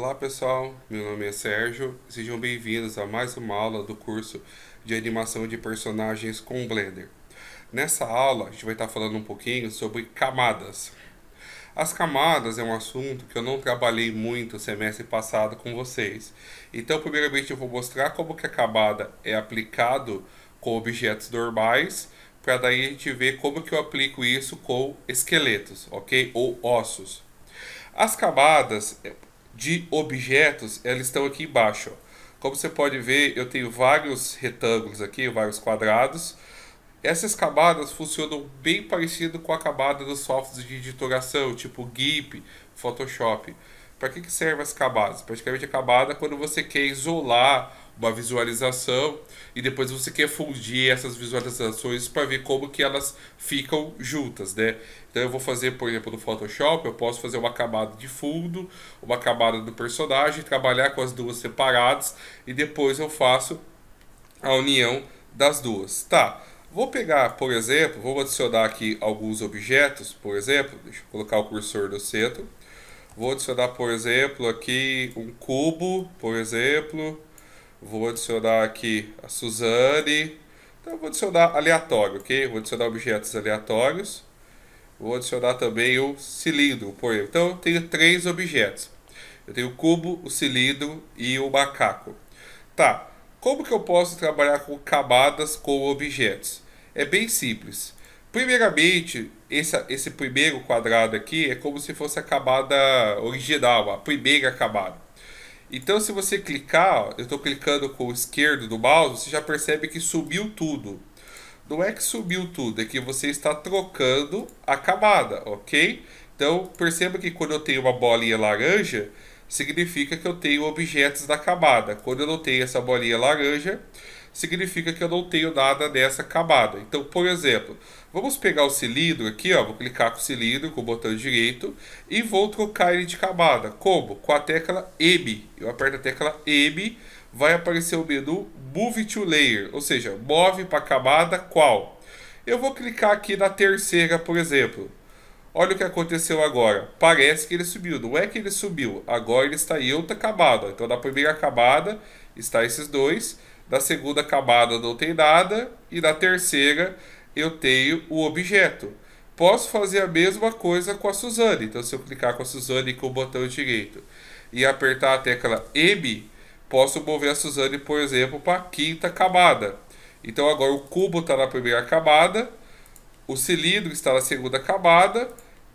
Olá pessoal, meu nome é Sérgio, sejam bem-vindos a mais uma aula do curso de animação de personagens com Blender. Nessa aula a gente vai estar falando um pouquinho sobre camadas. As camadas é um assunto que eu não trabalhei muito semestre passado com vocês. Então, primeiramente eu vou mostrar como que a camada é aplicado com objetos normais, para daí a gente ver como que eu aplico isso com esqueletos, ok? Ou ossos. As camadas, de objetos, elas estão aqui embaixo. Ó. Como você pode ver, eu tenho vários retângulos aqui, vários quadrados. Essas camadas funcionam bem parecido com a camada dos softwares de editoração, tipo GIMP, Photoshop. Para que, que serve as camadas? Praticamente a cabada é quando você quer isolar uma visualização e depois você quer fundir essas visualizações para ver como que elas ficam juntas, né? Então eu vou fazer, por exemplo, no Photoshop, eu posso fazer uma camada de fundo, uma camada do personagem, trabalhar com as duas separadas e depois eu faço a união das duas. Tá. Vou pegar, por exemplo, vou adicionar aqui alguns objetos, por exemplo, deixa eu colocar o cursor no centro. Vou adicionar, por exemplo, aqui um cubo, por exemplo. Vou adicionar aqui a Suzane. Então vou adicionar aleatório, ok? Vou adicionar objetos aleatórios. Vou adicionar também o cilindro, por exemplo. Então eu tenho três objetos. Eu tenho o cubo, o cilindro e o macaco. Tá, como que eu posso trabalhar com camadas com objetos? É bem simples. Primeiramente, esse, esse primeiro quadrado aqui é como se fosse a camada original, a primeira camada. Então, se você clicar, eu estou clicando com o esquerdo do mouse, você já percebe que subiu tudo. Não é que subiu tudo, é que você está trocando a camada, ok? Então, perceba que quando eu tenho uma bolinha laranja, significa que eu tenho objetos da camada. Quando eu não tenho essa bolinha laranja, significa que eu não tenho nada nessa camada. Então, por exemplo, vamos pegar o cilindro aqui, ó, vou clicar com o cilindro com o botão direito e vou trocar ele de camada. Como? Com a tecla M. Eu aperto a tecla M, vai aparecer o menu Move to Layer, ou seja, move para a camada qual. Eu vou clicar aqui na terceira, por exemplo. Olha o que aconteceu agora. Parece que ele subiu. Não é que ele subiu. Agora ele está em outra camada. Então, na primeira camada está esses dois. Da segunda camada não tem nada. E na terceira eu tenho o objeto. Posso fazer a mesma coisa com a Suzane. Então, se eu clicar com a Suzane com o botão direito e apertar a tecla M, posso mover a Suzane, por exemplo, para a quinta camada. Então, agora o cubo está na primeira camada, o cilindro está na segunda camada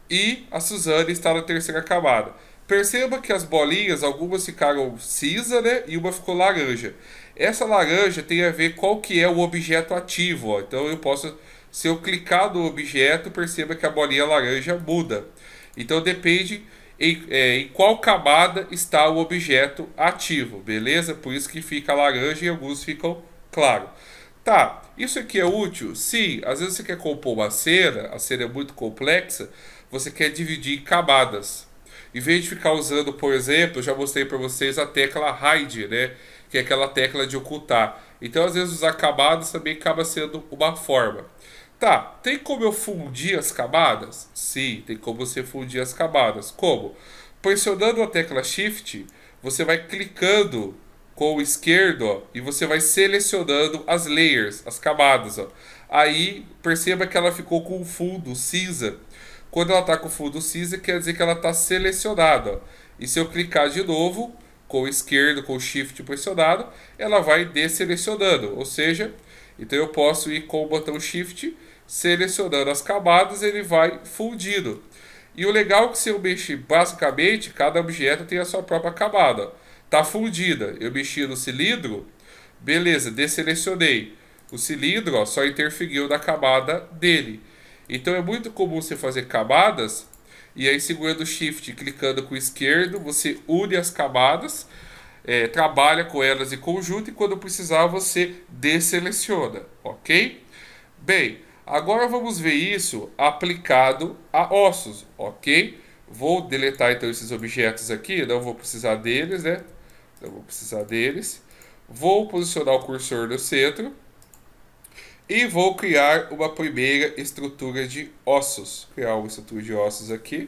e a Suzane está na terceira camada. Perceba que as bolinhas, algumas ficaram cinza, né? E uma ficou laranja. Essa laranja tem a ver qual que é o objeto ativo, ó. Então eu posso, se eu clicar no objeto, perceba que a bolinha laranja muda. Então depende em, é, em qual camada está o objeto ativo, beleza? Por isso que fica laranja e alguns ficam claro. Tá, isso aqui é útil? Sim, às vezes você quer compor uma cena, a cena é muito complexa, você quer dividir em camadas. Em vez de ficar usando, por exemplo, já mostrei para vocês a tecla hide, né? Que é aquela tecla de ocultar. Então, às vezes, os acabados também acaba sendo uma forma. Tá, tem como eu fundir as camadas? Sim, tem como você fundir as camadas. Como? Pressionando a tecla Shift, você vai clicando com o esquerdo ó, e você vai selecionando as layers, as camadas. Ó. Aí perceba que ela ficou com um fundo cinza quando ela está com o fundo cinza, CISA, quer dizer que ela está selecionada. E se eu clicar de novo, com o esquerdo, com o shift pressionado, ela vai desselecionando. Ou seja, então eu posso ir com o botão shift selecionando as camadas, ele vai fundindo. E o legal é que se eu mexer basicamente, cada objeto tem a sua própria camada. Tá fundida. Eu mexi no cilindro, beleza, desselecionei. O cilindro ó, só interferiu na camada dele. Então é muito comum você fazer camadas e aí segurando o shift e clicando com o esquerdo, você une as camadas, é, trabalha com elas em conjunto e quando precisar você deseleciona, ok? Bem, agora vamos ver isso aplicado a ossos, ok? Vou deletar então esses objetos aqui, não vou precisar deles, né? Não vou precisar deles. Vou posicionar o cursor no centro e vou criar uma primeira estrutura de ossos. Criar uma estrutura de ossos aqui.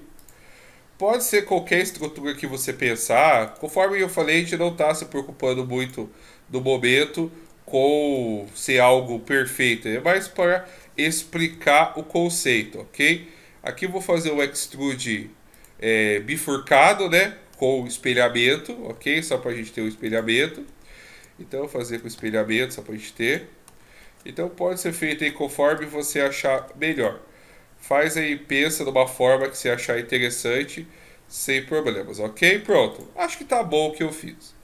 Pode ser qualquer estrutura que você pensar. Conforme eu falei, a gente não está se preocupando muito no momento com ser algo perfeito. É mais para explicar o conceito, ok? Aqui vou fazer o extrude é, bifurcado, né? Com espelhamento, ok? Só para a gente ter o espelhamento. Então, vou fazer com espelhamento, só para a gente ter. Então pode ser feito aí conforme você achar melhor. Faz aí, pensa de uma forma que você achar interessante, sem problemas, ok? Pronto. Acho que tá bom o que eu fiz.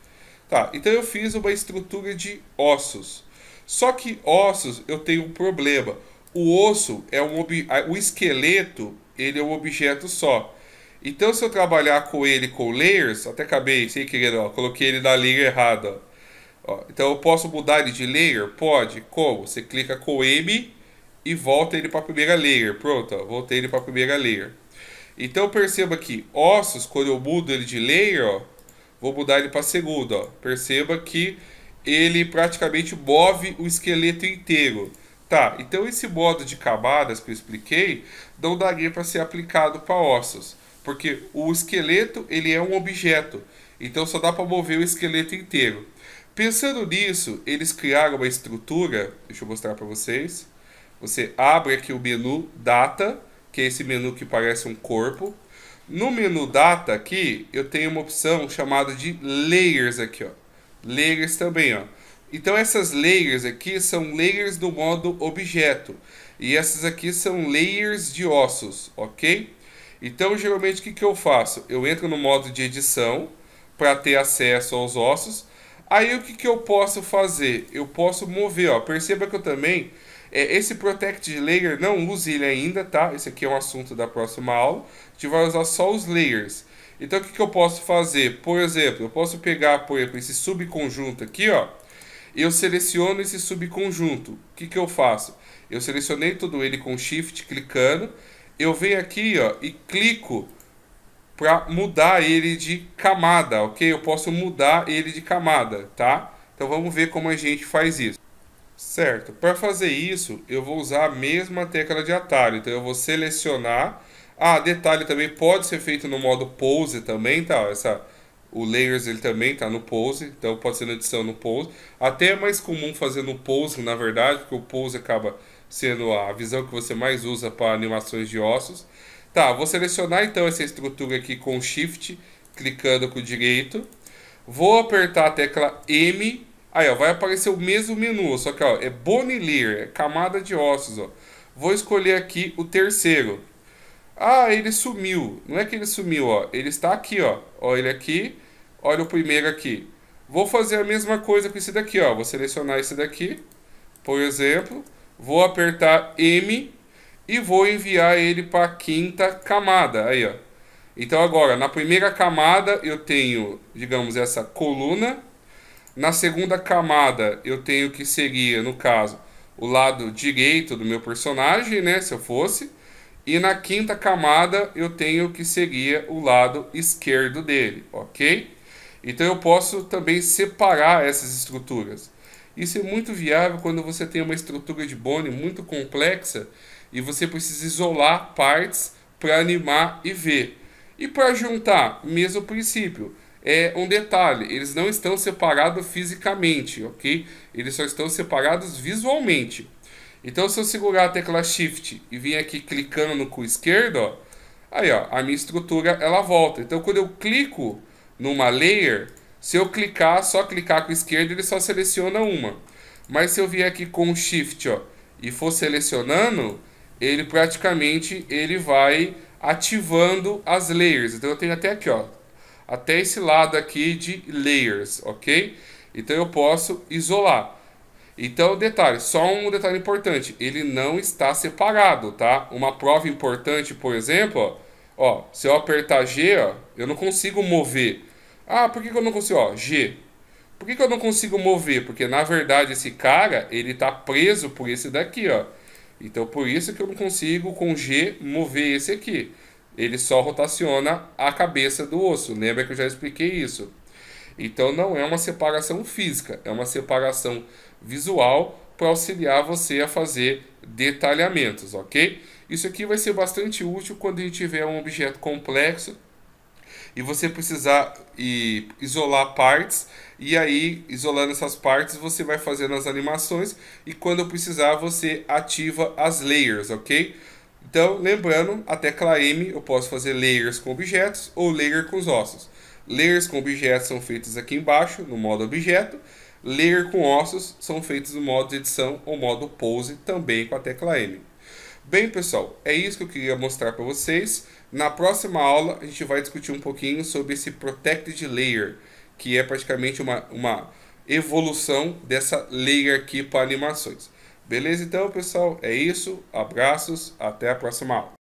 Tá, então eu fiz uma estrutura de ossos. Só que ossos eu tenho um problema. O osso é um o esqueleto, ele é um objeto só. Então se eu trabalhar com ele com layers, até acabei sem querer, ó, coloquei ele na linha errada, ó. Ó, então eu posso mudar ele de layer? Pode. Como? Você clica com o M e volta ele para a primeira layer. Pronto, ó, voltei ele para a primeira layer. Então perceba que ossos, quando eu mudo ele de layer, ó, vou mudar ele para segunda. Ó, perceba que ele praticamente move o esqueleto inteiro. Tá, então esse modo de camadas que eu expliquei não daria para ser aplicado para ossos, porque o esqueleto ele é um objeto, então só dá para mover o esqueleto inteiro. Pensando nisso, eles criaram uma estrutura, deixa eu mostrar para vocês. Você abre aqui o menu Data, que é esse menu que parece um corpo. No menu Data aqui, eu tenho uma opção chamada de Layers aqui, ó. Layers também, ó. Então essas layers aqui são layers do modo objeto. E essas aqui são layers de ossos, ok? Então geralmente o que, que eu faço? Eu entro no modo de edição para ter acesso aos ossos Aí o que, que eu posso fazer? Eu posso mover, ó. Perceba que eu também... É, esse Protect Layer, não use ele ainda, tá? Esse aqui é um assunto da próxima aula. A gente vai usar só os layers. Então o que, que eu posso fazer? Por exemplo, eu posso pegar, por exemplo, esse subconjunto aqui, ó. Eu seleciono esse subconjunto. O que, que eu faço? Eu selecionei todo ele com Shift, clicando. Eu venho aqui, ó, e clico para mudar ele de camada, ok? Eu posso mudar ele de camada, tá? Então vamos ver como a gente faz isso. Certo, para fazer isso eu vou usar a mesma tecla de atalho, então eu vou selecionar. Ah, detalhe também pode ser feito no modo pose também, tá? Essa, o layers ele também tá no pose, então pode ser na edição no pose. Até é mais comum fazer no pose, na verdade, porque o pose acaba sendo a visão que você mais usa para animações de ossos. Tá, vou selecionar então essa estrutura aqui com Shift, clicando com o direito. Vou apertar a tecla M. Aí, ó, vai aparecer o mesmo menu, só que ó, é bone é camada de ossos, ó. Vou escolher aqui o terceiro. Ah, ele sumiu. Não é que ele sumiu, ó. Ele está aqui, ó. Olha ele aqui. Olha o primeiro aqui. Vou fazer a mesma coisa com esse daqui, ó. Vou selecionar esse daqui, por exemplo. Vou apertar M e vou enviar ele para a quinta camada. Aí, ó. Então agora, na primeira camada eu tenho, digamos, essa coluna. Na segunda camada eu tenho que seria, no caso, o lado direito do meu personagem, né, se eu fosse. E na quinta camada eu tenho que seria o lado esquerdo dele, ok? Então eu posso também separar essas estruturas. Isso é muito viável quando você tem uma estrutura de Bone muito complexa e você precisa isolar partes para animar e ver. E para juntar, mesmo princípio. É um detalhe, eles não estão separados fisicamente, ok? Eles só estão separados visualmente. Então, se eu segurar a tecla Shift e vir aqui clicando no o esquerdo, ó, aí ó, a minha estrutura ela volta. Então, quando eu clico numa layer, se eu clicar, só clicar com o esquerdo, ele só seleciona uma. Mas se eu vier aqui com o Shift ó, e for selecionando, ele praticamente ele vai ativando as layers. Então eu tenho até aqui, ó, até esse lado aqui de layers, ok? Então eu posso isolar. Então, detalhe, só um detalhe importante, ele não está separado, tá? Uma prova importante, por exemplo, ó, ó se eu apertar G, ó, eu não consigo mover. Ah, por que, que eu não consigo? Ó, G. Por que, que eu não consigo mover? Porque, na verdade, esse cara, ele está preso por esse daqui, ó. Então por isso que eu não consigo com G mover esse aqui. Ele só rotaciona a cabeça do osso. Lembra que eu já expliquei isso? Então não é uma separação física, é uma separação visual para auxiliar você a fazer detalhamentos, ok? Isso aqui vai ser bastante útil quando a gente tiver um objeto complexo e você precisar e isolar partes e aí isolando essas partes você vai fazendo as animações e quando precisar você ativa as layers, ok? Então lembrando a tecla M eu posso fazer layers com objetos ou layer com os ossos. Layers com objetos são feitos aqui embaixo no modo objeto. Layer com ossos são feitos no modo edição ou modo pose também com a tecla M. Bem pessoal, é isso que eu queria mostrar para vocês. Na próxima aula, a gente vai discutir um pouquinho sobre esse Protected Layer, que é praticamente uma, uma evolução dessa layer aqui para animações. Beleza? Então, pessoal, é isso. Abraços. Até a próxima aula.